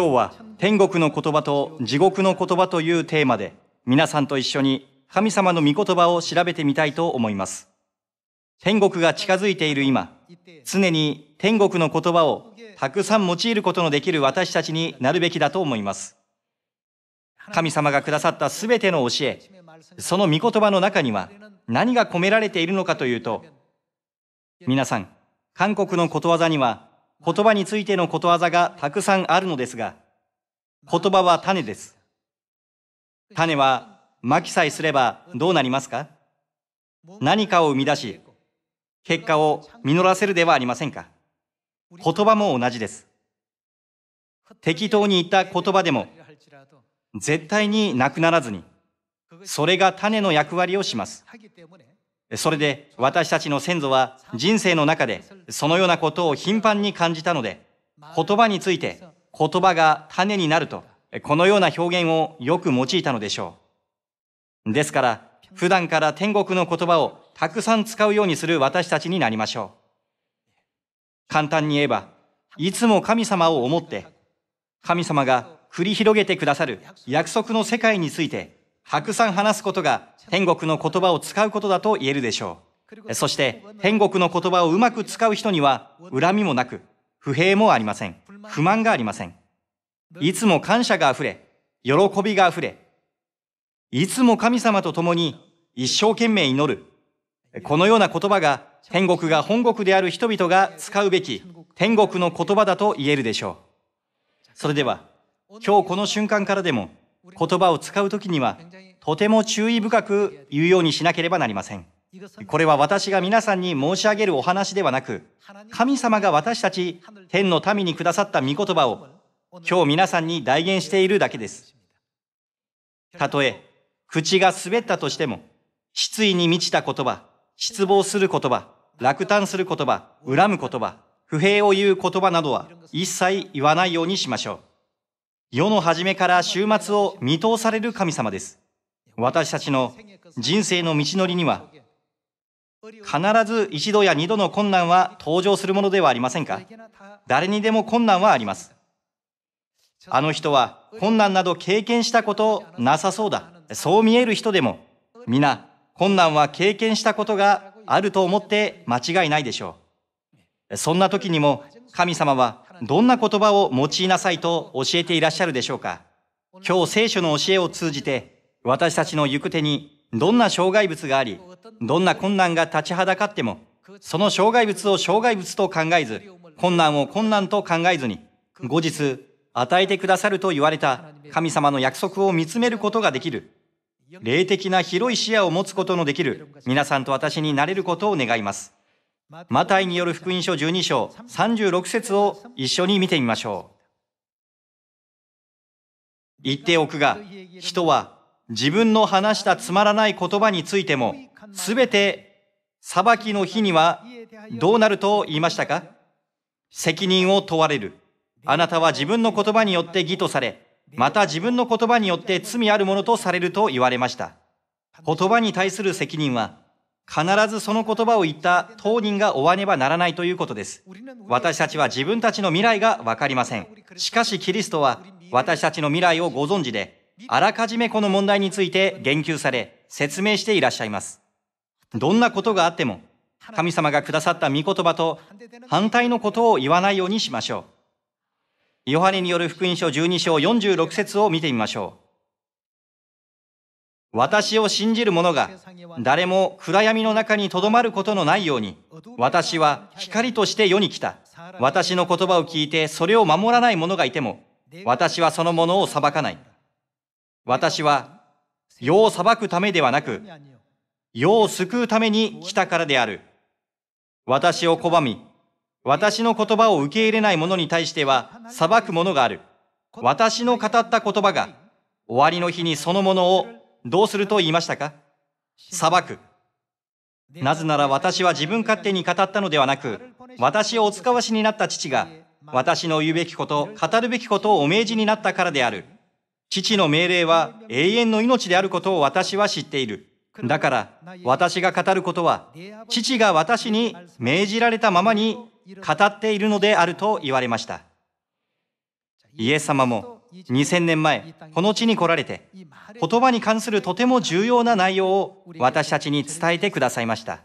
今日は天国の言葉と地獄の言葉というテーマで皆さんと一緒に神様の御言葉を調べてみたいと思います。天国が近づいている今、常に天国の言葉をたくさん用いることのできる私たちになるべきだと思います。神様がくださったすべての教え、その御言葉の中には何が込められているのかというと、皆さん、韓国のことわざには言葉についてのことわざがたくさんあるのですが、言葉は種です。種は、まきさえすればどうなりますか何かを生み出し、結果を実らせるではありませんか言葉も同じです。適当に言った言葉でも、絶対になくならずに、それが種の役割をします。それで私たちの先祖は人生の中でそのようなことを頻繁に感じたので、言葉について言葉が種になると、このような表現をよく用いたのでしょう。ですから、普段から天国の言葉をたくさん使うようにする私たちになりましょう。簡単に言えば、いつも神様を思って、神様が繰り広げてくださる約束の世界についてたくさん話すことが天国の言葉を使うことだと言えるでしょう。そして天国の言葉をうまく使う人には恨みもなく、不平もありません。不満がありません。いつも感謝が溢れ、喜びが溢れ、いつも神様と共に一生懸命祈る。このような言葉が天国が本国である人々が使うべき天国の言葉だと言えるでしょう。それでは、今日この瞬間からでも、言葉を使う時にはとても注意深く言うようにしなければなりませんこれは私が皆さんに申し上げるお話ではなく神様が私たち天の民にくださった御言葉を今日皆さんに代言しているだけですたとえ口が滑ったとしても失意に満ちた言葉失望する言葉落胆する言葉恨む言葉不平を言う言葉などは一切言わないようにしましょう世の初めから終末を見通される神様です。私たちの人生の道のりには、必ず一度や二度の困難は登場するものではありませんか誰にでも困難はあります。あの人は困難など経験したことなさそうだ。そう見える人でも、皆、困難は経験したことがあると思って間違いないでしょう。そんな時にも神様はどんな言葉を用いなさいと教えていらっしゃるでしょうか今日聖書の教えを通じて、私たちの行く手にどんな障害物があり、どんな困難が立ちはだかっても、その障害物を障害物と考えず、困難を困難と考えずに、後日、与えてくださると言われた神様の約束を見つめることができる。霊的な広い視野を持つことのできる皆さんと私になれることを願います。マタイによる福音書12章36節を一緒に見てみましょう。言っておくが、人は自分の話したつまらない言葉についても、すべて裁きの日にはどうなると言いましたか責任を問われる。あなたは自分の言葉によって義とされ、また自分の言葉によって罪あるものとされると言われました。言葉に対する責任は、必ずその言葉を言った当人が追わねばならないということです。私たちは自分たちの未来がわかりません。しかしキリストは私たちの未来をご存知で、あらかじめこの問題について言及され、説明していらっしゃいます。どんなことがあっても、神様がくださった御言葉と反対のことを言わないようにしましょう。ヨハネによる福音書12章46節を見てみましょう。私を信じる者が誰も暗闇の中にとどまることのないように私は光として世に来た私の言葉を聞いてそれを守らない者がいても私はその者を裁かない私は世を裁くためではなく世を救うために来たからである私を拒み私の言葉を受け入れない者に対しては裁く者がある私の語った言葉が終わりの日にその者をどうすると言いましたか裁く。なぜなら私は自分勝手に語ったのではなく、私をお使わしになった父が、私の言うべきこと、語るべきことをお命じになったからである。父の命令は永遠の命であることを私は知っている。だから、私が語ることは、父が私に命じられたままに語っているのであると言われました。イエス様も、2000年前この地に来られて言葉に関するとても重要な内容を私たちに伝えてくださいました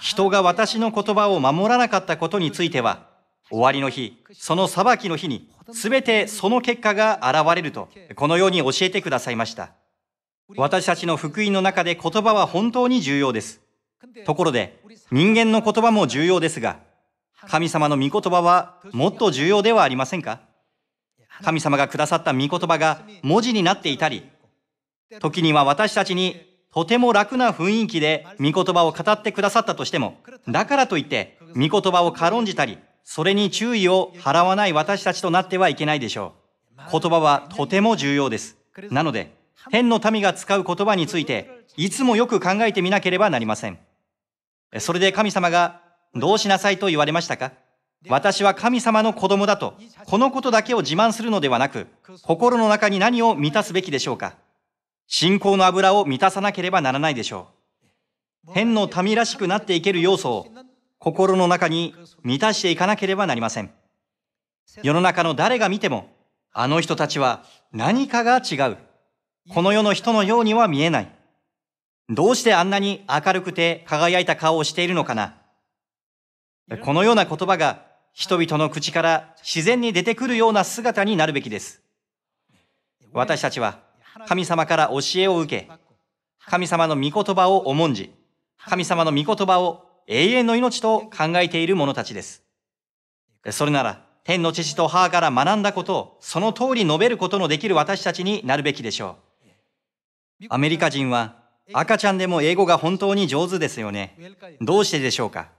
人が私の言葉を守らなかったことについては終わりの日その裁きの日に全てその結果が現れるとこのように教えてくださいました私たちの福音の中で言葉は本当に重要ですところで人間の言葉も重要ですが神様の御言葉はもっと重要ではありませんか神様がくださった御言葉が文字になっていたり、時には私たちにとても楽な雰囲気で御言葉を語ってくださったとしても、だからといって御言葉を軽んじたり、それに注意を払わない私たちとなってはいけないでしょう。言葉はとても重要です。なので、天の民が使う言葉について、いつもよく考えてみなければなりません。それで神様が、どうしなさいと言われましたか私は神様の子供だと、このことだけを自慢するのではなく、心の中に何を満たすべきでしょうか。信仰の油を満たさなければならないでしょう。天の民らしくなっていける要素を、心の中に満たしていかなければなりません。世の中の誰が見ても、あの人たちは何かが違う。この世の人のようには見えない。どうしてあんなに明るくて輝いた顔をしているのかな。このような言葉が人々の口から自然に出てくるような姿になるべきです。私たちは神様から教えを受け、神様の御言葉を重んじ、神様の御言葉を永遠の命と考えている者たちです。それなら、天の父と母から学んだことをその通り述べることのできる私たちになるべきでしょう。アメリカ人は赤ちゃんでも英語が本当に上手ですよね。どうしてでしょうか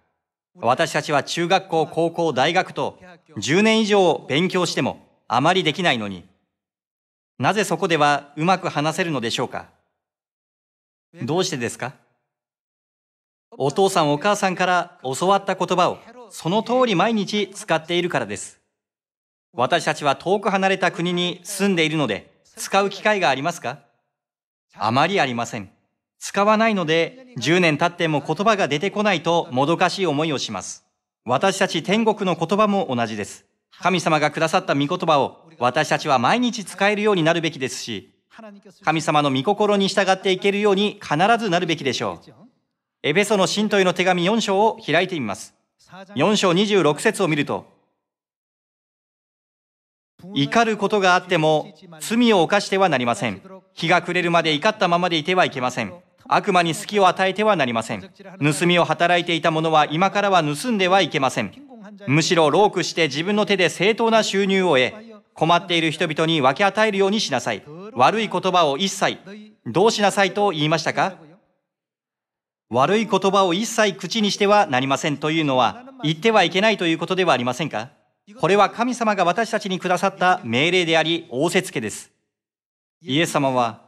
私たちは中学校、高校、大学と10年以上勉強してもあまりできないのに、なぜそこではうまく話せるのでしょうかどうしてですかお父さんお母さんから教わった言葉をその通り毎日使っているからです。私たちは遠く離れた国に住んでいるので使う機会がありますかあまりありません。使わないので、10年経っても言葉が出てこないともどかしい思いをします。私たち天国の言葉も同じです。神様がくださった御言葉を私たちは毎日使えるようになるべきですし、神様の御心に従っていけるように必ずなるべきでしょう。エベソの信徒への手紙4章を開いてみます。4章26節を見ると、怒ることがあっても罪を犯してはなりません。日が暮れるまで怒ったままでいてはいけません。悪魔に隙を与えてはなりません盗みを働いていた者は今からは盗んではいけませんむしろ労クして自分の手で正当な収入を得困っている人々に分け与えるようにしなさい悪い言葉を一切どうしなさいと言いましたか悪い言葉を一切口にしてはなりませんというのは言ってはいけないということではありませんかこれは神様が私たちにくださった命令であり仰せつけですイエス様は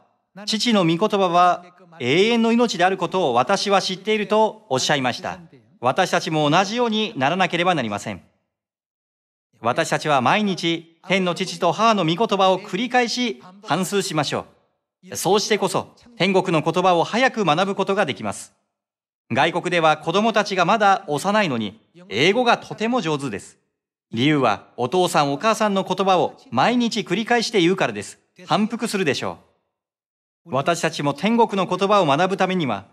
父の御言葉は永遠の命であることを私は知っているとおっしゃいました。私たちも同じようにならなければなりません。私たちは毎日、天の父と母の御言葉を繰り返し反数しましょう。そうしてこそ、天国の言葉を早く学ぶことができます。外国では子供たちがまだ幼いのに、英語がとても上手です。理由は、お父さんお母さんの言葉を毎日繰り返して言うからです。反復するでしょう。私たちも天国の言葉を学ぶためには、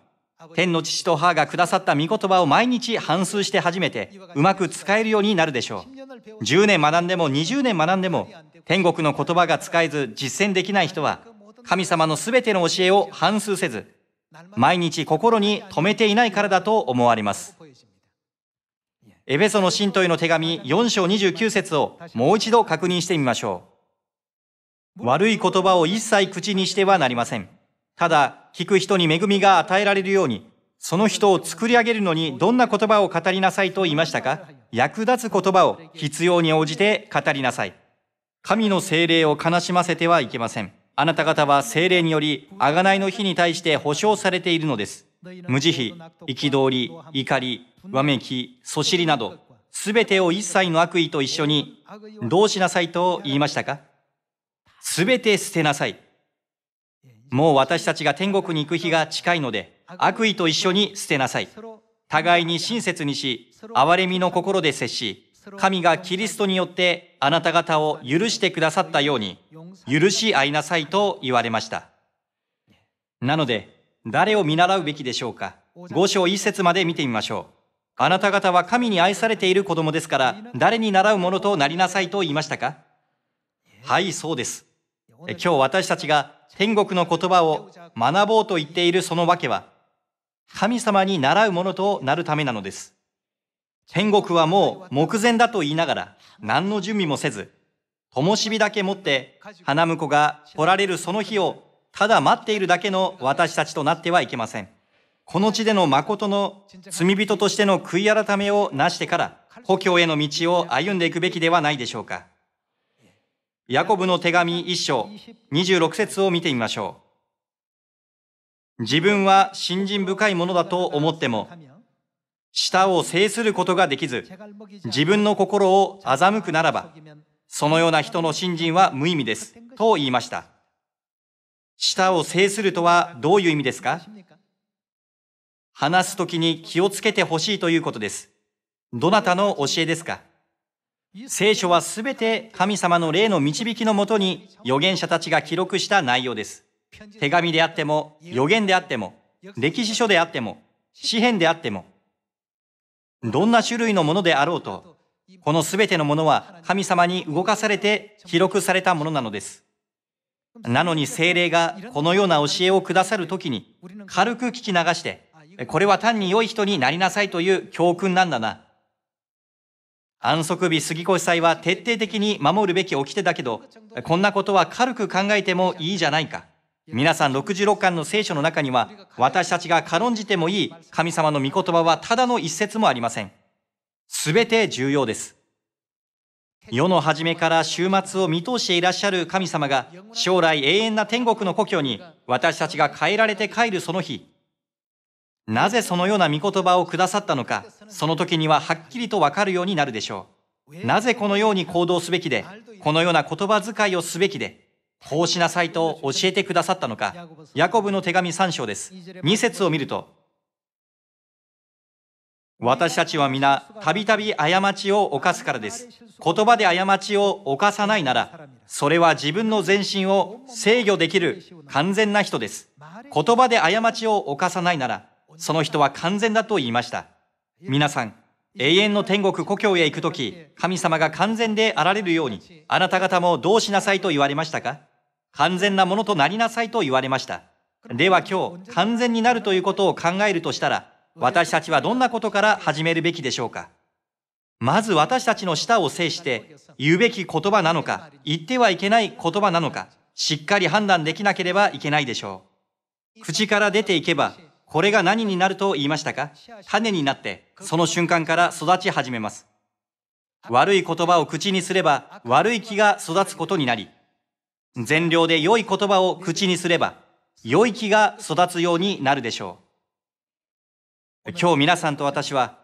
天の父と母がくださった御言葉を毎日反数して初めてうまく使えるようになるでしょう。10年学んでも20年学んでも天国の言葉が使えず実践できない人は神様のすべての教えを反数せず毎日心に留めていないからだと思われます。エベソの信徒への手紙4章29節をもう一度確認してみましょう。悪い言葉を一切口にしてはなりません。ただ、聞く人に恵みが与えられるように、その人を作り上げるのにどんな言葉を語りなさいと言いましたか役立つ言葉を必要に応じて語りなさい。神の精霊を悲しませてはいけません。あなた方は精霊により、贖いの日に対して保証されているのです。無慈悲、憤り、怒り、わめき、そしりなど、すべてを一切の悪意と一緒に、どうしなさいと言いましたかすべて捨てなさい。もう私たちが天国に行く日が近いので、悪意と一緒に捨てなさい。互いに親切にし、憐れみの心で接し、神がキリストによってあなた方を許してくださったように、許し合いなさいと言われました。なので、誰を見習うべきでしょうか。5章1節まで見てみましょう。あなた方は神に愛されている子供ですから、誰に習うものとなりなさいと言いましたかはい、そうです。今日私たちが天国の言葉を学ぼうと言っているその訳は、神様に習うものとなるためなのです。天国はもう目前だと言いながら、何の準備もせず、灯火だけ持って、花婿が来られるその日を、ただ待っているだけの私たちとなってはいけません。この地での誠の罪人としての悔い改めをなしてから、故郷への道を歩んでいくべきではないでしょうか。ヤコブの手紙1章26節を見てみましょう。自分は信心深いものだと思っても、舌を制することができず、自分の心を欺くならば、そのような人の信心は無意味です、と言いました。舌を制するとはどういう意味ですか話すときに気をつけてほしいということです。どなたの教えですか聖書はすべて神様の霊の導きのもとに預言者たちが記録した内容です。手紙であっても、預言であっても、歴史書であっても、詩篇であっても、どんな種類のものであろうと、このすべてのものは神様に動かされて記録されたものなのです。なのに精霊がこのような教えをくださるときに、軽く聞き流して、これは単に良い人になりなさいという教訓なんだな。安息日杉越祭は徹底的に守るべき掟だけど、こんなことは軽く考えてもいいじゃないか。皆さん66巻の聖書の中には、私たちが軽んじてもいい神様の御言葉はただの一節もありません。すべて重要です。世の初めから終末を見通していらっしゃる神様が、将来永遠な天国の故郷に私たちが変えられて帰るその日、なぜそのような御言葉をくださったのか、その時にははっきりとわかるようになるでしょう。なぜこのように行動すべきで、このような言葉遣いをすべきで、こうしなさいと教えてくださったのか。ヤコブの手紙3章です。2節を見ると、私たちは皆、たびたび過ちを犯すからです。言葉で過ちを犯さないなら、それは自分の全身を制御できる完全な人です。言葉で過ちを犯さないなら、その人は完全だと言いました。皆さん、永遠の天国故郷へ行くとき、神様が完全であられるように、あなた方もどうしなさいと言われましたか完全なものとなりなさいと言われました。では今日、完全になるということを考えるとしたら、私たちはどんなことから始めるべきでしょうかまず私たちの舌を制して、言うべき言葉なのか、言ってはいけない言葉なのか、しっかり判断できなければいけないでしょう。口から出ていけば、これが何になると言いましたか種になって、その瞬間から育ち始めます。悪い言葉を口にすれば、悪い気が育つことになり、善良で良い言葉を口にすれば、良い気が育つようになるでしょう。今日皆さんと私は、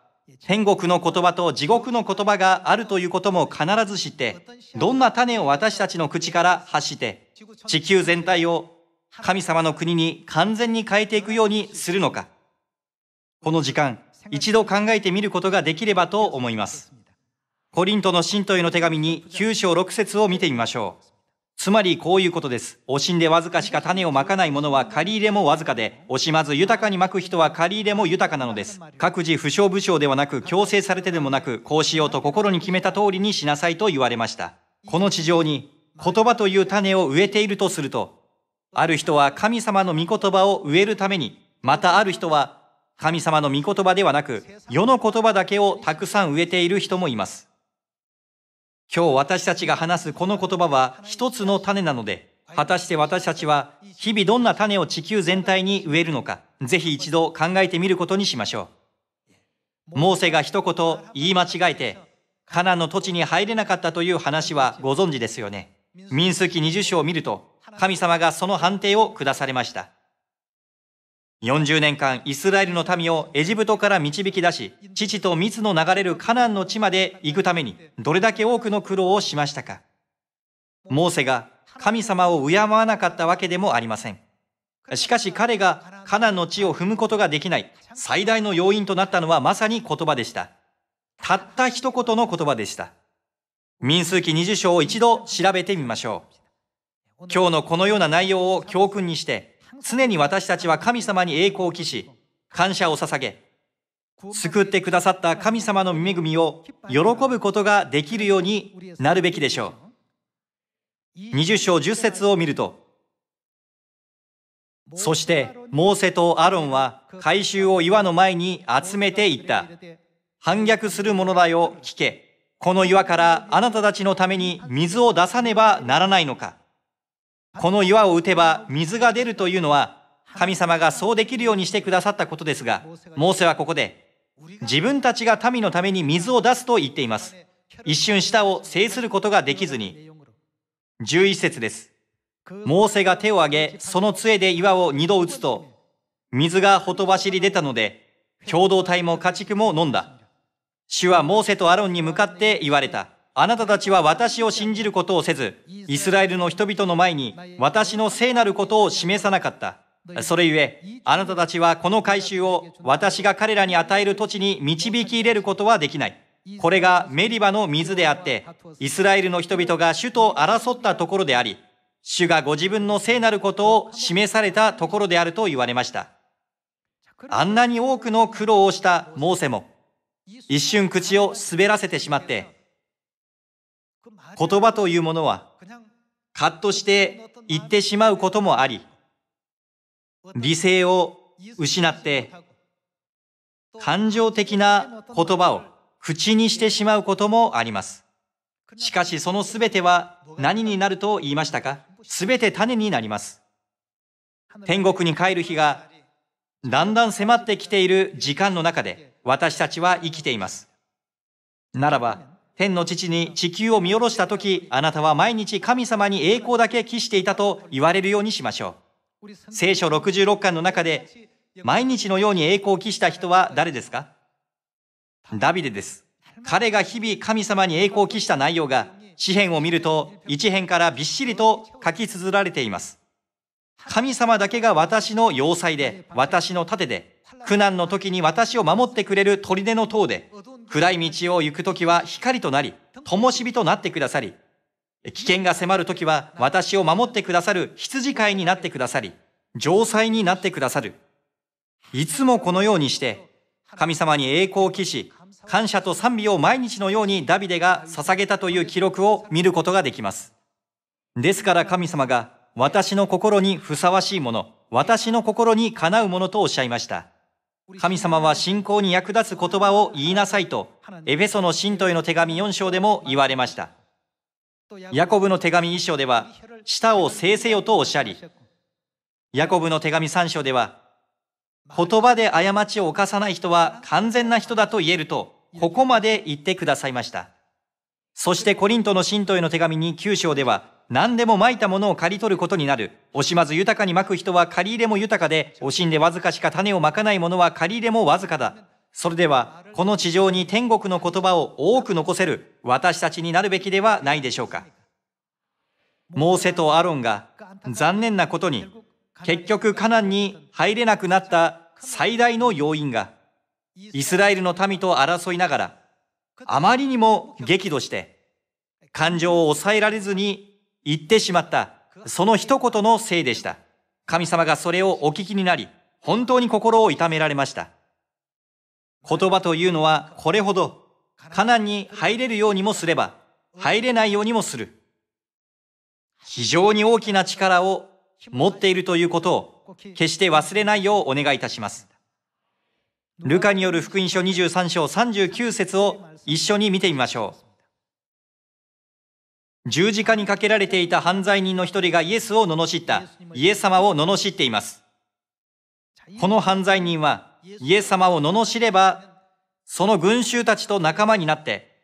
天国の言葉と地獄の言葉があるということも必ず知って、どんな種を私たちの口から発して、地球全体を神様の国に完全に変えていくようにするのか、この時間、一度考えてみることができればと思います。コリントの信徒への手紙に9章6節を見てみましょう。つまりこういうことです。おしんでわずかしか種をまかない者は借り入れもわずかで、惜しまず豊かにまく人は借り入れも豊かなのです。各自不傷不傷ではなく、強制されてでもなく、こうしようと心に決めた通りにしなさいと言われました。この地上に、言葉という種を植えているとすると、ある人は神様の御言葉を植えるために、またある人は神様の御言葉ではなく、世の言葉だけをたくさん植えている人もいます。今日私たちが話すこの言葉は一つの種なので、果たして私たちは日々どんな種を地球全体に植えるのか、ぜひ一度考えてみることにしましょう。モーセが一言言い間違えて、カナンの土地に入れなかったという話はご存知ですよね。民数記20章を見ると、神様がその判定を下されました。40年間イスラエルの民をエジプトから導き出し、父と蜜の流れるカナンの地まで行くために、どれだけ多くの苦労をしましたか。モーセが神様を敬わなかったわけでもありません。しかし彼がカナンの地を踏むことができない最大の要因となったのはまさに言葉でした。たった一言の言葉でした。民数記20章を一度調べてみましょう。今日のこのような内容を教訓にして、常に私たちは神様に栄光を期し、感謝を捧げ、救ってくださった神様の恵みを喜ぶことができるようになるべきでしょう。20章10節を見ると、そして、モーセとアロンは回収を岩の前に集めていった。反逆する者だよ、聞け。この岩からあなたたちのために水を出さねばならないのか。この岩を打てば水が出るというのは神様がそうできるようにしてくださったことですが、モーセはここで、自分たちが民のために水を出すと言っています。一瞬舌を制することができずに。11節です。モーセが手を挙げ、その杖で岩を二度打つと、水がほとばしり出たので、共同体も家畜も飲んだ。主はモーセとアロンに向かって言われた。あなたたちは私を信じることをせず、イスラエルの人々の前に私の聖なることを示さなかった。それゆえ、あなたたちはこの改修を私が彼らに与える土地に導き入れることはできない。これがメリバの水であって、イスラエルの人々が主と争ったところであり、主がご自分の聖なることを示されたところであると言われました。あんなに多くの苦労をしたモーセも、一瞬口を滑らせてしまって、言葉というものは、カッとして言ってしまうこともあり、理性を失って、感情的な言葉を口にしてしまうこともあります。しかしそのすべては何になると言いましたかすべて種になります。天国に帰る日がだんだん迫ってきている時間の中で私たちは生きています。ならば天の父に地球を見下ろした時あなたは毎日神様に栄光だけ期していたと言われるようにしましょう聖書66巻の中で毎日のように栄光を期した人は誰ですかダビデです彼が日々神様に栄光を期した内容が詩篇を見ると一編からびっしりと書き綴られています神様だけが私の要塞で私の盾で苦難の時に私を守ってくれる砦の塔で暗い道を行くときは光となり、灯火となってくださり、危険が迫るときは私を守ってくださる羊飼いになってくださり、城塞になってくださる。いつもこのようにして、神様に栄光を期し、感謝と賛美を毎日のようにダビデが捧げたという記録を見ることができます。ですから神様が私の心にふさわしいもの、私の心にかなうものとおっしゃいました。神様は信仰に役立つ言葉を言いなさいと、エペソの信徒への手紙4章でも言われました。ヤコブの手紙1章では、舌を制せよとおっしゃり、ヤコブの手紙3章では、言葉で過ちを犯さない人は完全な人だと言えると、ここまで言ってくださいました。そしてコリントの信徒への手紙に9章では、何でも撒いたものを刈り取ることになる。惜しまず豊かに巻く人は刈り入れも豊かで、惜しんでわずかしか種をまかない者は刈り入れもわずかだ。それでは、この地上に天国の言葉を多く残せる私たちになるべきではないでしょうか。モーセとアロンが残念なことに結局カナンに入れなくなった最大の要因がイスラエルの民と争いながらあまりにも激怒して感情を抑えられずに言ってしまった、その一言のせいでした。神様がそれをお聞きになり、本当に心を痛められました。言葉というのはこれほど、カナンに入れるようにもすれば、入れないようにもする。非常に大きな力を持っているということを、決して忘れないようお願いいたします。ルカによる福音書23章39節を一緒に見てみましょう。十字架にかけられていた犯罪人の一人がイエスを罵った、イエス様を罵っています。この犯罪人は、イエス様を罵れば、その群衆たちと仲間になって、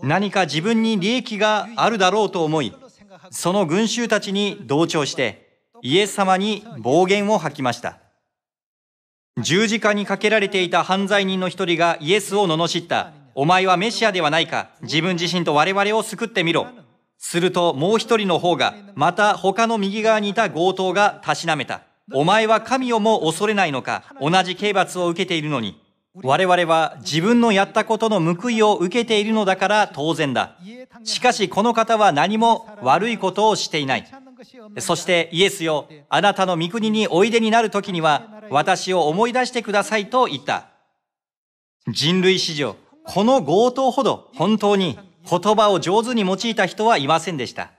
何か自分に利益があるだろうと思い、その群衆たちに同調して、イエス様に暴言を吐きました。十字架にかけられていた犯罪人の一人がイエスを罵った。お前はメシアではないか。自分自身と我々を救ってみろ。するともう一人の方が、また他の右側にいた強盗がたしなめた。お前は神をも恐れないのか、同じ刑罰を受けているのに。我々は自分のやったことの報いを受けているのだから当然だ。しかしこの方は何も悪いことをしていない。そしてイエスよ、あなたの御国においでになる時には私を思い出してくださいと言った。人類史上、この強盗ほど本当に言葉を上手に用いた人はいませんでした。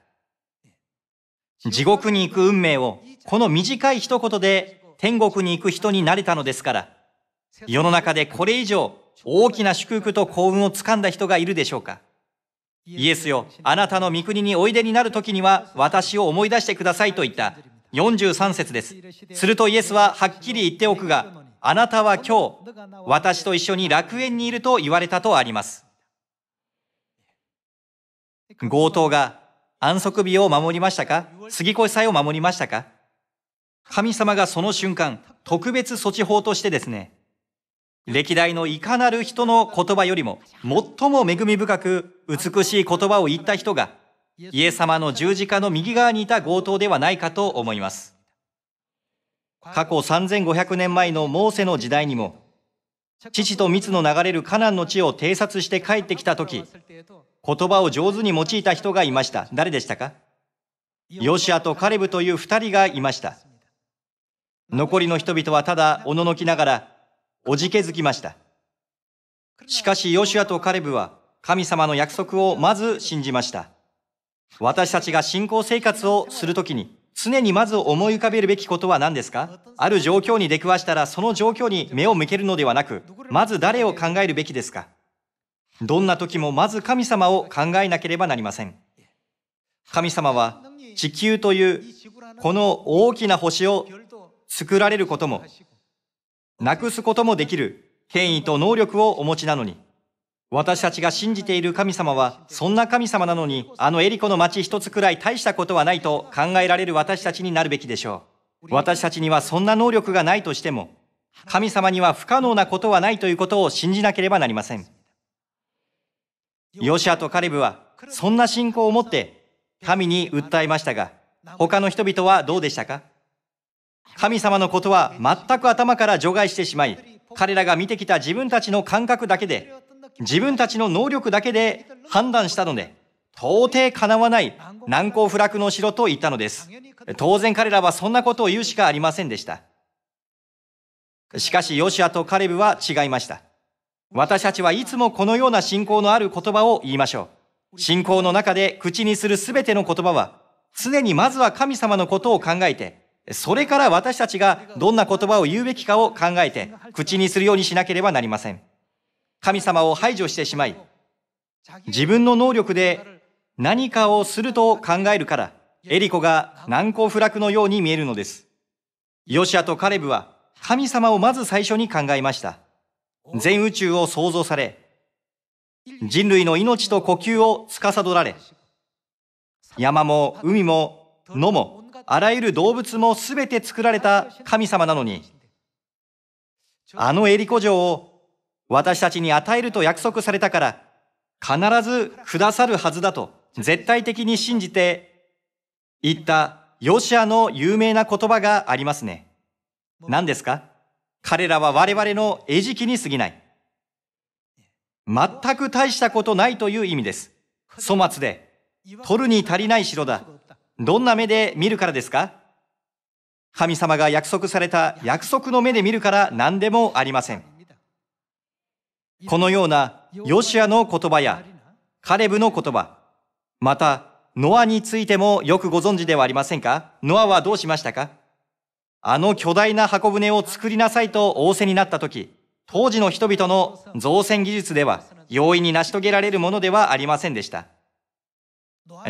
地獄に行く運命をこの短い一言で天国に行く人になれたのですから、世の中でこれ以上大きな祝福と幸運をつかんだ人がいるでしょうか。イエスよ、あなたの御国においでになる時には私を思い出してくださいと言った43節です。するとイエスははっきり言っておくが、あなたは今日、私と一緒に楽園にいると言われたとあります。強盗が安息日を守りましたか杉越祭を守りましたか神様がその瞬間、特別措置法としてですね、歴代のいかなる人の言葉よりも、最も恵み深く美しい言葉を言った人が、イエス様の十字架の右側にいた強盗ではないかと思います。過去3500年前のモーセの時代にも、父と蜜の流れるカナンの地を偵察して帰ってきた時、言葉を上手に用いた人がいました。誰でしたかヨシアとカレブという2人がいました。残りの人々はただおののきながら、おじけづきました。しかしヨシアとカレブは神様の約束をまず信じました。私たちが信仰生活をするときに、常にまず思い浮かべるべきことは何ですかある状況に出くわしたらその状況に目を向けるのではなく、まず誰を考えるべきですかどんな時もまず神様を考えなければなりません。神様は地球というこの大きな星を作られることも、なくすこともできる権威と能力をお持ちなのに、私たちが信じている神様は、そんな神様なのに、あのエリコの町一つくらい大したことはないと考えられる私たちになるべきでしょう。私たちにはそんな能力がないとしても、神様には不可能なことはないということを信じなければなりません。ヨシアとカレブはそんな信仰を持って神に訴えましたが、他の人々はどうでしたか神様のことは全く頭から除外してしまい、彼らが見てきた自分たちの感覚だけで、自分たちの能力だけで判断したので、到底叶わない難攻不落の城と言ったのです。当然彼らはそんなことを言うしかありませんでした。しかしヨシアとカレブは違いました。私たちはいつもこのような信仰のある言葉を言いましょう。信仰の中で口にするすべての言葉は、常にまずは神様のことを考えて、それから私たちがどんな言葉を言うべきかを考えて、口にするようにしなければなりません。神様を排除してしまい、自分の能力で何かをすると考えるから、エリコが難攻不落のように見えるのです。ヨシアとカレブは神様をまず最初に考えました。全宇宙を創造され、人類の命と呼吸を司られ、山も海も野もあらゆる動物もすべて作られた神様なのに、あのエリコ城を私たちに与えると約束されたから、必ずくださるはずだと絶対的に信じて言ったヨシアの有名な言葉がありますね。何ですか彼らは我々の餌食に過ぎない。全く大したことないという意味です。粗末で、取るに足りない城だ。どんな目で見るからですか神様が約束された約束の目で見るから何でもありません。このようなヨシアの言葉やカレブの言葉、またノアについてもよくご存知ではありませんかノアはどうしましたかあの巨大な箱舟を作りなさいと仰せになった時、当時の人々の造船技術では容易に成し遂げられるものではありませんでした。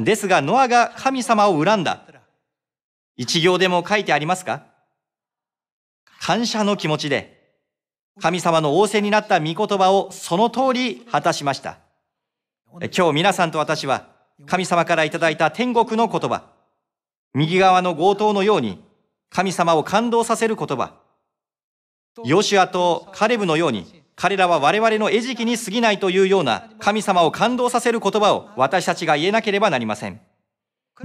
ですが、ノアが神様を恨んだ。一行でも書いてありますか感謝の気持ちで、神様の仰せになった御言葉をその通り果たしました。今日皆さんと私は、神様からいただいた天国の言葉、右側の強盗のように、神様を感動させる言葉。ヨシュアとカレブのように、彼らは我々の餌食に過ぎないというような神様を感動させる言葉を私たちが言えなければなりません。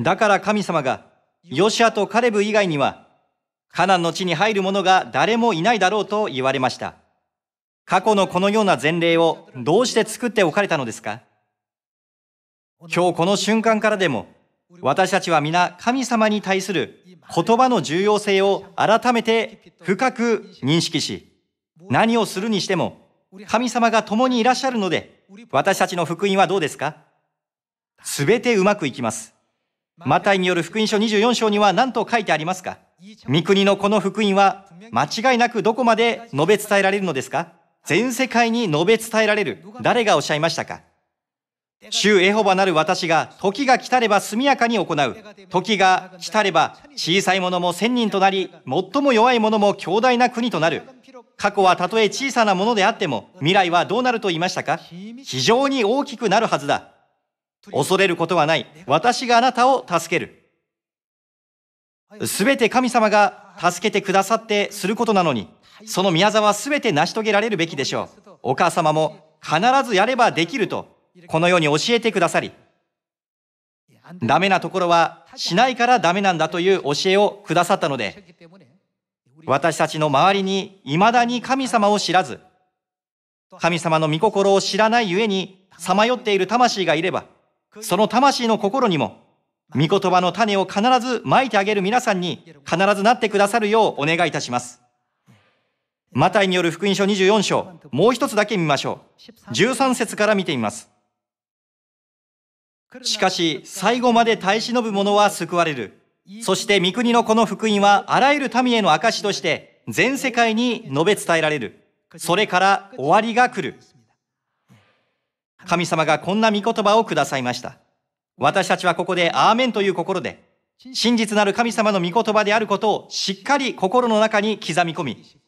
だから神様が、ヨシュアとカレブ以外には、カナンの地に入る者が誰もいないだろうと言われました。過去のこのような前例をどうして作っておかれたのですか今日この瞬間からでも私たちは皆神様に対する言葉の重要性を改めて深く認識し、何をするにしても神様が共にいらっしゃるので、私たちの福音はどうですかすべてうまくいきます。マタイによる福音書24章には何と書いてありますか御国のこの福音は間違いなくどこまで述べ伝えられるのですか全世界に述べ伝えられる。誰がおっしゃいましたか主エホバなる私が時が来たれば速やかに行う。時が来たれば小さい者も千人となり、最も弱い者も強大な国となる。過去はたとえ小さなものであっても、未来はどうなると言いましたか非常に大きくなるはずだ。恐れることはない。私があなたを助ける。すべて神様が助けてくださってすることなのに、その宮沢はすべて成し遂げられるべきでしょう。お母様も必ずやればできるとこのように教えてくださり、ダメなところはしないからダメなんだという教えをくださったので、私たちの周りに未だに神様を知らず、神様の御心を知らないゆえに、さまよっている魂がいれば、その魂の心にも、御言葉の種を必ずまいてあげる皆さんに、必ずなってくださるようお願いいたします。マタイによる福音書24章、もう一つだけ見ましょう。13節から見てみます。しかし、最後まで耐え忍ぶ者は救われる。そして、御国のこの福音は、あらゆる民への証として、全世界に述べ伝えられる。それから終わりが来る。神様がこんな御言葉をくださいました。私たちはここで、アーメンという心で、真実なる神様の御言葉であることをしっかり心の中に刻み込み、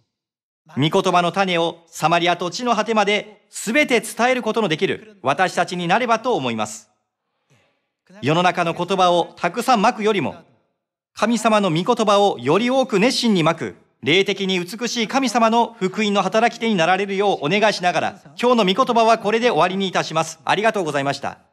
御言葉の種をサマリアと地の果てまで全て伝えることのできる私たちになればと思います。世の中の言葉をたくさんまくよりも、神様の御言葉をより多く熱心にまく、霊的に美しい神様の福音の働き手になられるようお願いしながら、今日の御言葉はこれで終わりにいたします。ありがとうございました。